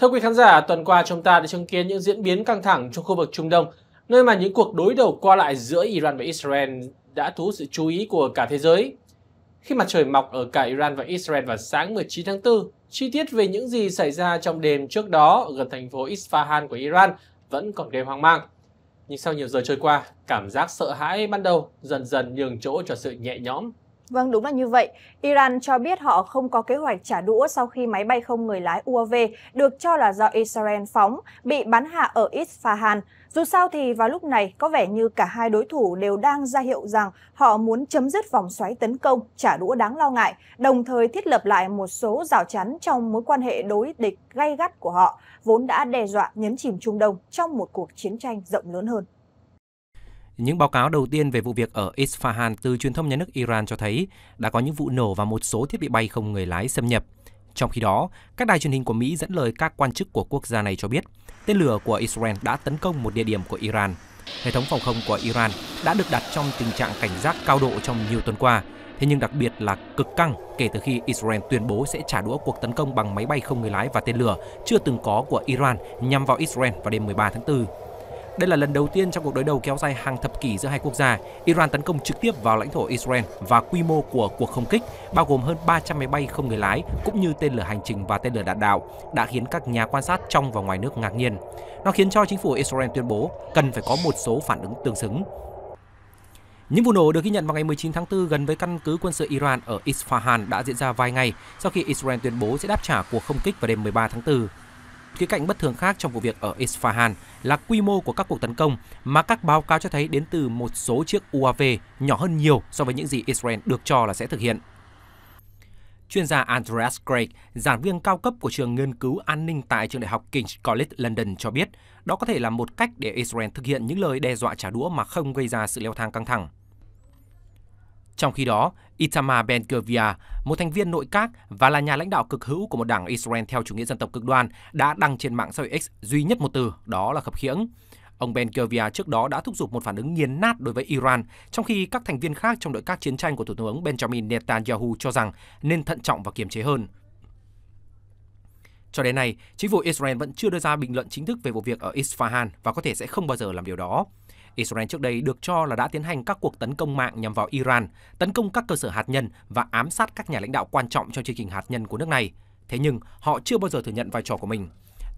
Thưa quý khán giả, tuần qua chúng ta đã chứng kiến những diễn biến căng thẳng trong khu vực Trung Đông, nơi mà những cuộc đối đầu qua lại giữa Iran và Israel đã thu hút sự chú ý của cả thế giới. Khi mặt trời mọc ở cả Iran và Israel vào sáng 19 tháng 4, chi tiết về những gì xảy ra trong đêm trước đó ở gần thành phố Isfahan của Iran vẫn còn gây hoang mang. Nhưng sau nhiều giờ trôi qua, cảm giác sợ hãi ban đầu dần dần nhường chỗ cho sự nhẹ nhõm Vâng, đúng là như vậy. Iran cho biết họ không có kế hoạch trả đũa sau khi máy bay không người lái UAV được cho là do Israel phóng bị bắn hạ ở Isfahan. Dù sao thì vào lúc này có vẻ như cả hai đối thủ đều đang ra hiệu rằng họ muốn chấm dứt vòng xoáy tấn công trả đũa đáng lo ngại, đồng thời thiết lập lại một số rào chắn trong mối quan hệ đối địch gay gắt của họ, vốn đã đe dọa nhấn chìm Trung Đông trong một cuộc chiến tranh rộng lớn hơn. Những báo cáo đầu tiên về vụ việc ở Isfahan từ truyền thông nhà nước Iran cho thấy đã có những vụ nổ và một số thiết bị bay không người lái xâm nhập. Trong khi đó, các đài truyền hình của Mỹ dẫn lời các quan chức của quốc gia này cho biết tên lửa của Israel đã tấn công một địa điểm của Iran. Hệ thống phòng không của Iran đã được đặt trong tình trạng cảnh giác cao độ trong nhiều tuần qua, thế nhưng đặc biệt là cực căng kể từ khi Israel tuyên bố sẽ trả đũa cuộc tấn công bằng máy bay không người lái và tên lửa chưa từng có của Iran nhằm vào Israel vào đêm 13 tháng 4. Đây là lần đầu tiên trong cuộc đối đầu kéo dài hàng thập kỷ giữa hai quốc gia, Iran tấn công trực tiếp vào lãnh thổ Israel và quy mô của cuộc không kích bao gồm hơn 300 máy bay không người lái cũng như tên lửa hành trình và tên lửa đạn đạo đã khiến các nhà quan sát trong và ngoài nước ngạc nhiên. Nó khiến cho chính phủ Israel tuyên bố cần phải có một số phản ứng tương xứng. Những vụ nổ được ghi nhận vào ngày 19 tháng 4 gần với căn cứ quân sự Iran ở Isfahan đã diễn ra vài ngày sau khi Israel tuyên bố sẽ đáp trả cuộc không kích vào đêm 13 tháng 4. Khía cạnh bất thường khác trong vụ việc ở Isfahan là quy mô của các cuộc tấn công mà các báo cáo cho thấy đến từ một số chiếc UAV nhỏ hơn nhiều so với những gì Israel được cho là sẽ thực hiện. Chuyên gia Andreas Craig, giảng viên cao cấp của trường nghiên cứu an ninh tại trường đại học King's College London cho biết, đó có thể là một cách để Israel thực hiện những lời đe dọa trả đũa mà không gây ra sự leo thang căng thẳng. Trong khi đó, Itamar Ben-Gvir, một thành viên nội các và là nhà lãnh đạo cực hữu của một đảng Israel theo chủ nghĩa dân tộc cực đoan, đã đăng trên mạng xã hội X duy nhất một từ, đó là khập khiễng. Ông Ben-Gvir trước đó đã thúc giục một phản ứng nghiền nát đối với Iran, trong khi các thành viên khác trong nội các chiến tranh của Thủ tướng Benjamin Netanyahu cho rằng nên thận trọng và kiềm chế hơn. Cho đến nay, chính phủ Israel vẫn chưa đưa ra bình luận chính thức về vụ việc ở Isfahan và có thể sẽ không bao giờ làm điều đó. Israel trước đây được cho là đã tiến hành các cuộc tấn công mạng nhằm vào Iran, tấn công các cơ sở hạt nhân và ám sát các nhà lãnh đạo quan trọng trong chương trình hạt nhân của nước này. Thế nhưng, họ chưa bao giờ thừa nhận vai trò của mình.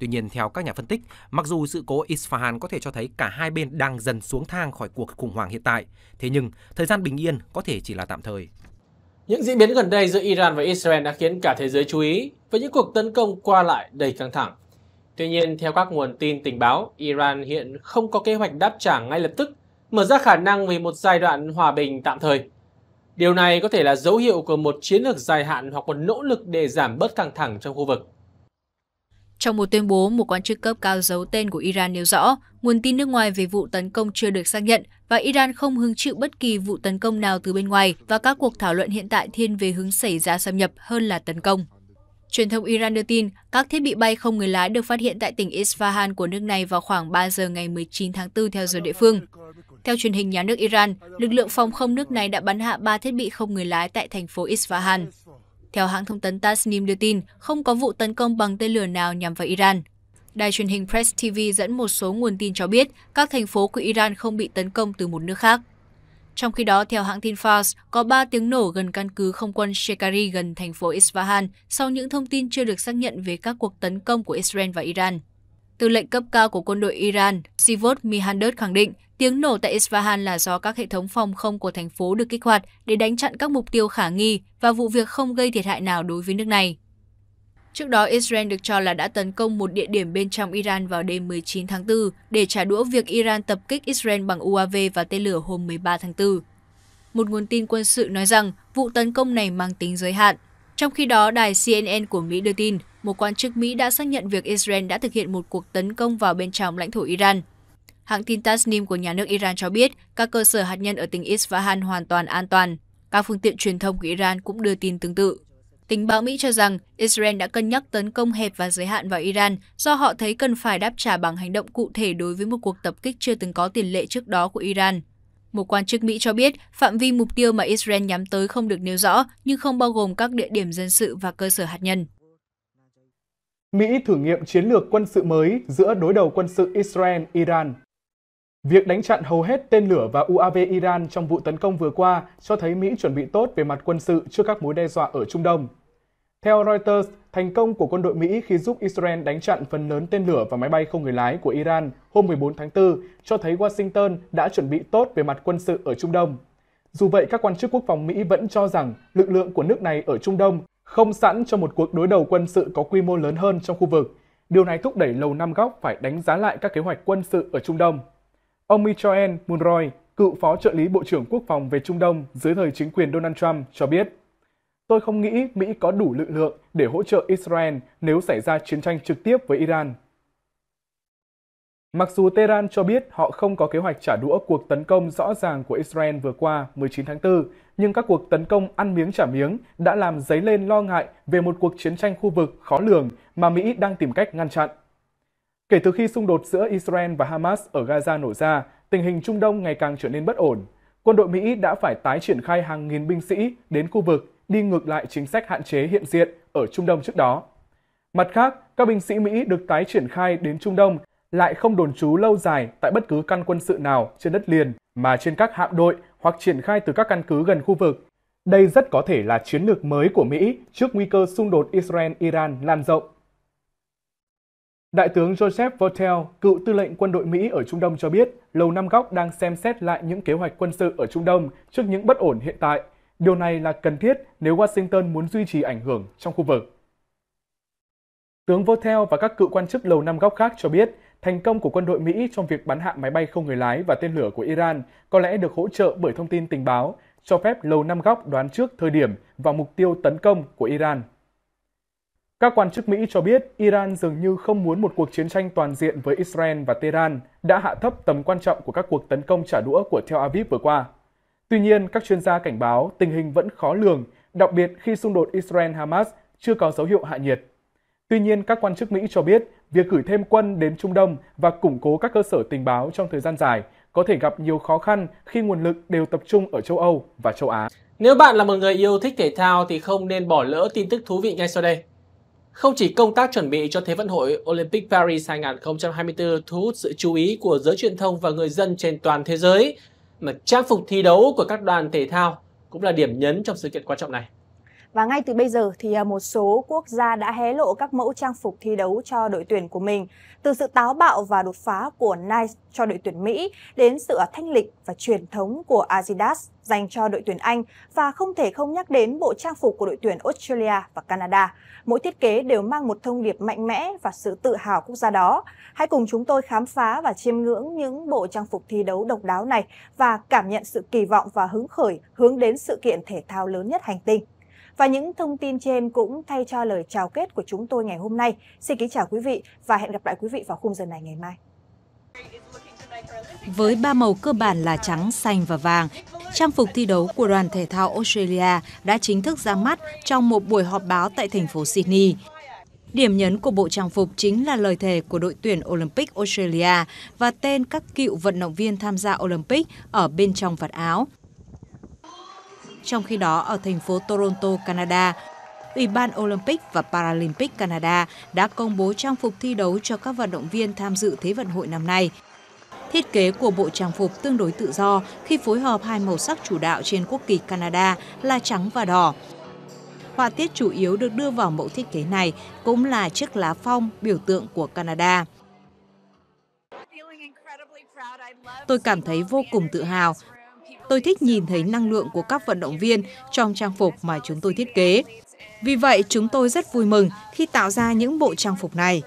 Tuy nhiên, theo các nhà phân tích, mặc dù sự cố Isfahan có thể cho thấy cả hai bên đang dần xuống thang khỏi cuộc khủng hoảng hiện tại, thế nhưng thời gian bình yên có thể chỉ là tạm thời. Những diễn biến gần đây giữa Iran và Israel đã khiến cả thế giới chú ý với những cuộc tấn công qua lại đầy căng thẳng. Tuy nhiên, theo các nguồn tin tình báo, Iran hiện không có kế hoạch đáp trả ngay lập tức, mở ra khả năng về một giai đoạn hòa bình tạm thời. Điều này có thể là dấu hiệu của một chiến lược dài hạn hoặc một nỗ lực để giảm bớt căng thẳng trong khu vực. Trong một tuyên bố, một quan chức cấp cao giấu tên của Iran nêu rõ, nguồn tin nước ngoài về vụ tấn công chưa được xác nhận và Iran không hứng chịu bất kỳ vụ tấn công nào từ bên ngoài và các cuộc thảo luận hiện tại thiên về hướng xảy ra xâm nhập hơn là tấn công. Truyền thông Iran đưa tin, các thiết bị bay không người lái được phát hiện tại tỉnh Isfahan của nước này vào khoảng 3 giờ ngày 19 tháng 4 theo giờ địa phương. Theo truyền hình nhà nước Iran, lực lượng phòng không nước này đã bắn hạ 3 thiết bị không người lái tại thành phố Isfahan. Theo hãng thông tấn Tasnim đưa tin, không có vụ tấn công bằng tên lửa nào nhằm vào Iran. Đài truyền hình Press TV dẫn một số nguồn tin cho biết các thành phố của Iran không bị tấn công từ một nước khác. Trong khi đó, theo hãng tin Fars, có 3 tiếng nổ gần căn cứ không quân Shekari gần thành phố Isfahan sau những thông tin chưa được xác nhận về các cuộc tấn công của Israel và Iran. Tư lệnh cấp cao của quân đội Iran, Sivot Mihandert khẳng định tiếng nổ tại Isfahan là do các hệ thống phòng không của thành phố được kích hoạt để đánh chặn các mục tiêu khả nghi và vụ việc không gây thiệt hại nào đối với nước này. Trước đó, Israel được cho là đã tấn công một địa điểm bên trong Iran vào đêm 19 tháng 4 để trả đũa việc Iran tập kích Israel bằng UAV và tên lửa hôm 13 tháng 4. Một nguồn tin quân sự nói rằng vụ tấn công này mang tính giới hạn. Trong khi đó, đài CNN của Mỹ đưa tin, một quan chức Mỹ đã xác nhận việc Israel đã thực hiện một cuộc tấn công vào bên trong lãnh thổ Iran. Hãng tin Tasnim của nhà nước Iran cho biết các cơ sở hạt nhân ở tỉnh Isfahan hoàn toàn an toàn. Các phương tiện truyền thông của Iran cũng đưa tin tương tự. Tình báo Mỹ cho rằng Israel đã cân nhắc tấn công hẹp và giới hạn vào Iran do họ thấy cần phải đáp trả bằng hành động cụ thể đối với một cuộc tập kích chưa từng có tiền lệ trước đó của Iran. Một quan chức Mỹ cho biết phạm vi mục tiêu mà Israel nhắm tới không được nêu rõ nhưng không bao gồm các địa điểm dân sự và cơ sở hạt nhân. Mỹ thử nghiệm chiến lược quân sự mới giữa đối đầu quân sự Israel-Iran. Việc đánh chặn hầu hết tên lửa và UAV Iran trong vụ tấn công vừa qua cho thấy Mỹ chuẩn bị tốt về mặt quân sự trước các mối đe dọa ở Trung Đông. Theo Reuters, thành công của quân đội Mỹ khi giúp Israel đánh chặn phần lớn tên lửa và máy bay không người lái của Iran hôm 14 tháng 4 cho thấy Washington đã chuẩn bị tốt về mặt quân sự ở Trung Đông. Dù vậy, các quan chức quốc phòng Mỹ vẫn cho rằng lực lượng của nước này ở Trung Đông không sẵn cho một cuộc đối đầu quân sự có quy mô lớn hơn trong khu vực. Điều này thúc đẩy Lầu Năm Góc phải đánh giá lại các kế hoạch quân sự ở Trung Đông. Ông Michael Munroy, cựu phó trợ lý Bộ trưởng Quốc phòng về Trung Đông dưới thời chính quyền Donald Trump, cho biết Tôi không nghĩ Mỹ có đủ lực lượng để hỗ trợ Israel nếu xảy ra chiến tranh trực tiếp với Iran. Mặc dù Tehran cho biết họ không có kế hoạch trả đũa cuộc tấn công rõ ràng của Israel vừa qua 19 tháng 4, nhưng các cuộc tấn công ăn miếng trả miếng đã làm dấy lên lo ngại về một cuộc chiến tranh khu vực khó lường mà Mỹ đang tìm cách ngăn chặn. Kể từ khi xung đột giữa Israel và Hamas ở Gaza nổ ra, tình hình Trung Đông ngày càng trở nên bất ổn. Quân đội Mỹ đã phải tái triển khai hàng nghìn binh sĩ đến khu vực đi ngược lại chính sách hạn chế hiện diện ở Trung Đông trước đó. Mặt khác, các binh sĩ Mỹ được tái triển khai đến Trung Đông lại không đồn trú lâu dài tại bất cứ căn quân sự nào trên đất liền mà trên các hạm đội hoặc triển khai từ các căn cứ gần khu vực. Đây rất có thể là chiến lược mới của Mỹ trước nguy cơ xung đột Israel-Iran lan rộng. Đại tướng Joseph Votel, cựu tư lệnh quân đội Mỹ ở Trung Đông cho biết, Lầu Năm Góc đang xem xét lại những kế hoạch quân sự ở Trung Đông trước những bất ổn hiện tại – Điều này là cần thiết nếu Washington muốn duy trì ảnh hưởng trong khu vực. Tướng Votel và các cựu quan chức lầu năm góc khác cho biết, thành công của quân đội Mỹ trong việc bắn hạ máy bay không người lái và tên lửa của Iran có lẽ được hỗ trợ bởi thông tin tình báo, cho phép lầu năm góc đoán trước thời điểm và mục tiêu tấn công của Iran. Các quan chức Mỹ cho biết Iran dường như không muốn một cuộc chiến tranh toàn diện với Israel và Tehran đã hạ thấp tầm quan trọng của các cuộc tấn công trả đũa của Tel Aviv vừa qua. Tuy nhiên, các chuyên gia cảnh báo tình hình vẫn khó lường, đặc biệt khi xung đột Israel-Hamas chưa có dấu hiệu hạ nhiệt. Tuy nhiên, các quan chức Mỹ cho biết việc gửi thêm quân đến Trung Đông và củng cố các cơ sở tình báo trong thời gian dài có thể gặp nhiều khó khăn khi nguồn lực đều tập trung ở châu Âu và châu Á. Nếu bạn là một người yêu thích thể thao thì không nên bỏ lỡ tin tức thú vị ngay sau đây. Không chỉ công tác chuẩn bị cho Thế vận hội Olympic Paris 2024 thu hút sự chú ý của giới truyền thông và người dân trên toàn thế giới, mà trang phục thi đấu của các đoàn thể thao cũng là điểm nhấn trong sự kiện quan trọng này. Và ngay từ bây giờ thì à, một số quốc gia đã hé lộ các mẫu trang phục thi đấu cho đội tuyển của mình. Từ sự táo bạo và đột phá của Nike cho đội tuyển Mỹ đến sự thanh lịch và truyền thống của Adidas dành cho đội tuyển Anh và không thể không nhắc đến bộ trang phục của đội tuyển Australia và Canada. Mỗi thiết kế đều mang một thông điệp mạnh mẽ và sự tự hào quốc gia đó. Hãy cùng chúng tôi khám phá và chiêm ngưỡng những bộ trang phục thi đấu độc đáo này và cảm nhận sự kỳ vọng và hứng khởi hướng đến sự kiện thể thao lớn nhất hành tinh. Và những thông tin trên cũng thay cho lời chào kết của chúng tôi ngày hôm nay. Xin kính chào quý vị và hẹn gặp lại quý vị vào khung giờ này ngày mai. Với ba màu cơ bản là trắng, xanh và vàng, trang phục thi đấu của đoàn thể thao Australia đã chính thức ra mắt trong một buổi họp báo tại thành phố Sydney. Điểm nhấn của bộ trang phục chính là lời thề của đội tuyển Olympic Australia và tên các cựu vận động viên tham gia Olympic ở bên trong vật áo. Trong khi đó, ở thành phố Toronto, Canada, Ủy ban Olympic và Paralympic Canada đã công bố trang phục thi đấu cho các vận động viên tham dự Thế vận hội năm nay. Thiết kế của bộ trang phục tương đối tự do khi phối hợp hai màu sắc chủ đạo trên quốc kỳ Canada là trắng và đỏ. Họa tiết chủ yếu được đưa vào mẫu thiết kế này cũng là chiếc lá phong biểu tượng của Canada. Tôi cảm thấy vô cùng tự hào, Tôi thích nhìn thấy năng lượng của các vận động viên trong trang phục mà chúng tôi thiết kế. Vì vậy, chúng tôi rất vui mừng khi tạo ra những bộ trang phục này.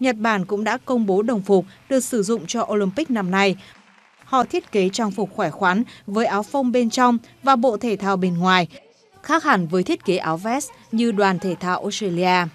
Nhật Bản cũng đã công bố đồng phục được sử dụng cho Olympic năm nay. Họ thiết kế trang phục khỏe khoắn với áo phông bên trong và bộ thể thao bên ngoài, khác hẳn với thiết kế áo vest như đoàn thể thao Australia.